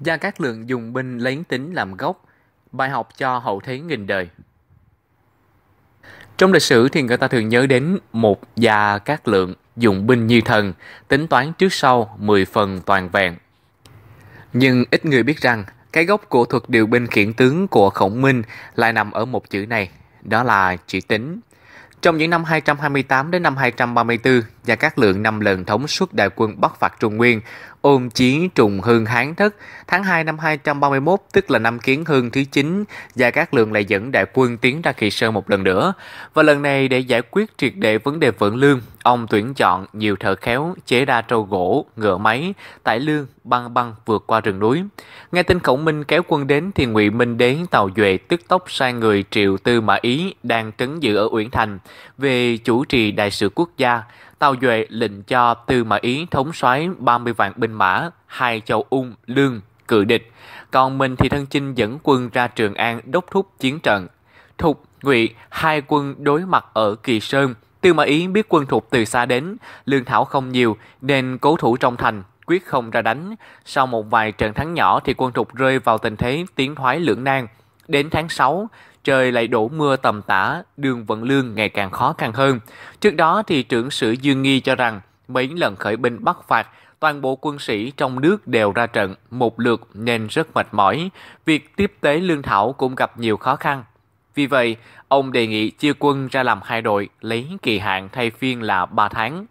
Gia Cát Lượng dùng binh lấy tính làm gốc, bài học cho hậu thế nghìn đời. Trong lịch sử thì người ta thường nhớ đến một Gia Cát Lượng dùng binh như thần, tính toán trước sau 10 phần toàn vẹn. Nhưng ít người biết rằng cái gốc của thuật điều binh khiển tướng của Khổng Minh lại nằm ở một chữ này, đó là chỉ tính. Trong những năm 228 đến năm 234, và các lượng năm lần thống suất đại quân Bắc phạt Trung Nguyên, ôm chiến trùng hương Hán thất. Tháng 2 năm 231, tức là năm kiến hương thứ 9, và các lượng lại dẫn đại quân tiến ra Kỳ Sơn một lần nữa. Và lần này để giải quyết triệt để vấn đề vượng lương, ông tuyển chọn nhiều thợ khéo chế ra trâu gỗ, ngựa máy, tải lương, băng băng vượt qua rừng núi. Nghe tin Khổng Minh kéo quân đến thì Ngụy Minh đến tàu duệ tức tốc sai người Triệu Tư Mã Ý đang trấn giữ ở Uyển Thành về chủ trì đại sự quốc gia Tào Duệ lệnh cho Tư Mã Ý thống soái 30 vạn binh mã, hai châu Ung, Lương, cự địch. Còn mình thì thân chinh dẫn quân ra Trường An đốc thúc chiến trận. Thục, Ngụy, hai quân đối mặt ở Kỳ Sơn. Tư Mã Ý biết quân Thục từ xa đến, lương thảo không nhiều nên cố thủ trong thành, quyết không ra đánh. Sau một vài trận thắng nhỏ thì quân Thục rơi vào tình thế tiến thoái lưỡng nan. Đến tháng 6, trời lại đổ mưa tầm tã, đường vận lương ngày càng khó khăn hơn. Trước đó thì trưởng sử Dương Nghi cho rằng mấy lần khởi binh bắt phạt, toàn bộ quân sĩ trong nước đều ra trận một lượt nên rất mệt mỏi, việc tiếp tế lương thảo cũng gặp nhiều khó khăn. Vì vậy, ông đề nghị chia quân ra làm hai đội, lấy kỳ hạn thay phiên là 3 tháng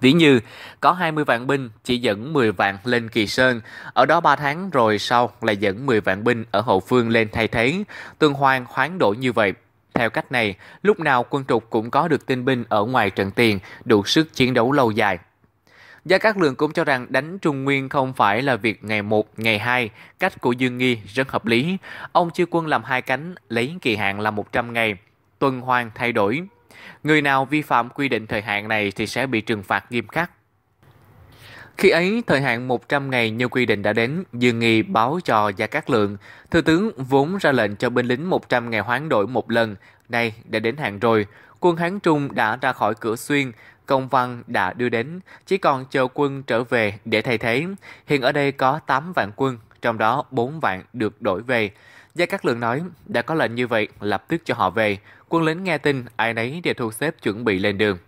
Ví như có 20 vạn binh chỉ dẫn 10 vạn lên Kỳ Sơn, ở đó 3 tháng rồi sau là dẫn 10 vạn binh ở hậu phương lên thay thế, tuần hoàn hoán đổi như vậy. Theo cách này, lúc nào quân trục cũng có được tinh binh ở ngoài trận tiền, đủ sức chiến đấu lâu dài. Gia Cát Lượng cũng cho rằng đánh Trung Nguyên không phải là việc ngày 1, ngày 2, cách của Dương Nghi rất hợp lý. Ông chia quân làm hai cánh, lấy kỳ hạn là 100 ngày, tuần hoàn thay đổi. Người nào vi phạm quy định thời hạn này thì sẽ bị trừng phạt nghiêm khắc. Khi ấy, thời hạn 100 ngày như quy định đã đến, Dương Nghi báo cho Gia Cát Lượng. Thư tướng vốn ra lệnh cho binh lính 100 ngày hoán đổi một lần, nay đã đến hạn rồi. Quân Hán Trung đã ra khỏi cửa xuyên, công văn đã đưa đến, chỉ còn chờ quân trở về để thay thế. Hiện ở đây có 8 vạn quân, trong đó 4 vạn được đổi về. Gia Cát Lượng nói, đã có lệnh như vậy, lập tức cho họ về. Quân lính nghe tin, ai nấy đều thu xếp chuẩn bị lên đường.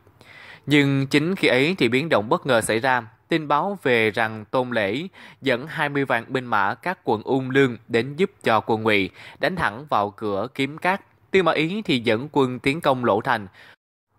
Nhưng chính khi ấy thì biến động bất ngờ xảy ra. Tin báo về rằng Tôn Lễ dẫn 20 vạn binh mã các quận Ung Lương đến giúp cho quân Ngụy đánh thẳng vào cửa kiếm cát. Tư Mã Ý thì dẫn quân tiến công Lỗ Thành.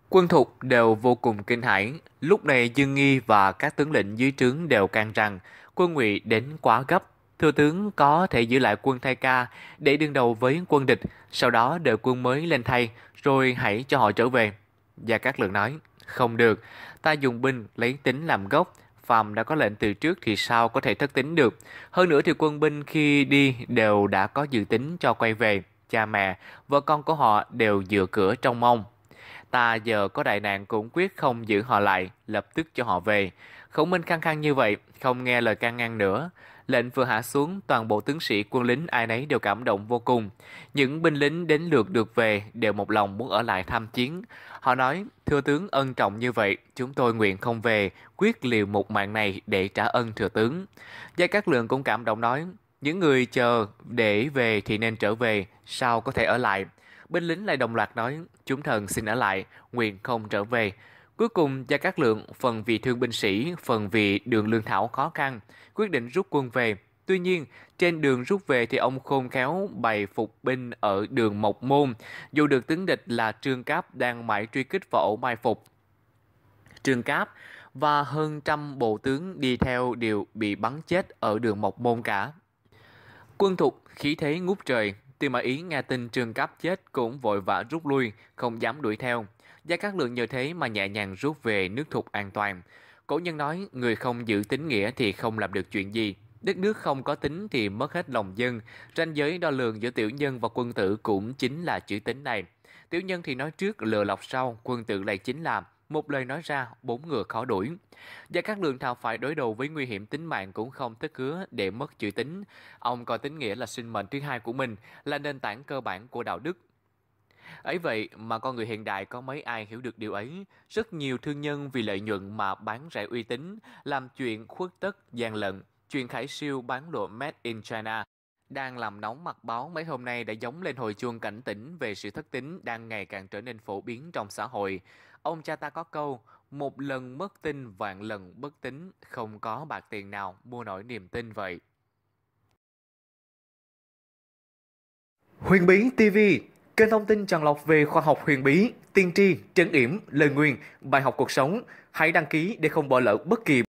Quân thục đều vô cùng kinh hãi. Lúc này Dương Nghi và các tướng lĩnh dưới trướng đều can rằng quân Ngụy đến quá gấp Thừa tướng có thể giữ lại quân thay ca để đương đầu với quân địch, sau đó đợi quân mới lên thay, rồi hãy cho họ trở về. Gia Cát Lượng nói, không được, ta dùng binh lấy tính làm gốc, phạm đã có lệnh từ trước thì sao có thể thất tính được. Hơn nữa thì quân binh khi đi đều đã có dự tính cho quay về, cha mẹ, vợ con của họ đều dựa cửa trong mong. Ta giờ có đại nạn cũng quyết không giữ họ lại, lập tức cho họ về. Khổng Minh khăng khăng như vậy, không nghe lời can ngăn nữa. Lệnh vừa hạ xuống, toàn bộ tướng sĩ quân lính ai nấy đều cảm động vô cùng. Những binh lính đến lượt được về đều một lòng muốn ở lại tham chiến. Họ nói, thưa tướng ân trọng như vậy, chúng tôi nguyện không về, quyết liều một mạng này để trả ơn thừa tướng. Gia Cát Lượng cũng cảm động nói, những người chờ để về thì nên trở về, sao có thể ở lại. Binh lính lại đồng loạt nói, chúng thần xin ở lại, nguyện không trở về. Cuối cùng, Gia Cát Lượng, phần vì thương binh sĩ, phần vì đường lương thảo khó khăn, quyết định rút quân về. Tuy nhiên, trên đường rút về thì ông khôn khéo bày phục binh ở đường Mộc Môn, dù được tướng địch là Trương Cáp đang mãi truy kích và ổ mai phục. Trương Cáp và hơn trăm bộ tướng đi theo đều bị bắn chết ở đường Mộc Môn cả. Quân thục khí thế ngút trời, Tư Mã Ý nghe tin Trương Cáp chết cũng vội vã rút lui, không dám đuổi theo. Gia Cát Lượng nhờ thế mà nhẹ nhàng rút về nước thục an toàn. Cổ nhân nói, người không giữ tính nghĩa thì không làm được chuyện gì. Đất nước không có tính thì mất hết lòng dân. Ranh giới đo lường giữa tiểu nhân và quân tử cũng chính là chữ tính này. Tiểu nhân thì nói trước, lừa lọc sau, quân tử lại chính là một lời nói ra, bốn ngựa khó đuổi. Gia các Lượng Thao phải đối đầu với nguy hiểm tính mạng cũng không tức hứa để mất chữ tính. Ông coi tính nghĩa là sinh mệnh thứ hai của mình, là nền tảng cơ bản của đạo đức. Ấy vậy mà con người hiện đại có mấy ai hiểu được điều ấy. Rất nhiều thương nhân vì lợi nhuận mà bán rẻ uy tín, làm chuyện khuất tất, gian lận. Chuyện khải siêu bán lộ made in China đang làm nóng mặt báo mấy hôm nay đã giống lên hồi chuông cảnh tỉnh về sự thất tính đang ngày càng trở nên phổ biến trong xã hội. Ông cha ta có câu, một lần mất tin vạn lần bất tính, không có bạc tiền nào mua nổi niềm tin vậy. Huyền Bí TV Kênh thông tin tràn lọc về khoa học huyền bí, tiên tri, trấn yểm, lời nguyền, bài học cuộc sống. Hãy đăng ký để không bỏ lỡ bất kỳ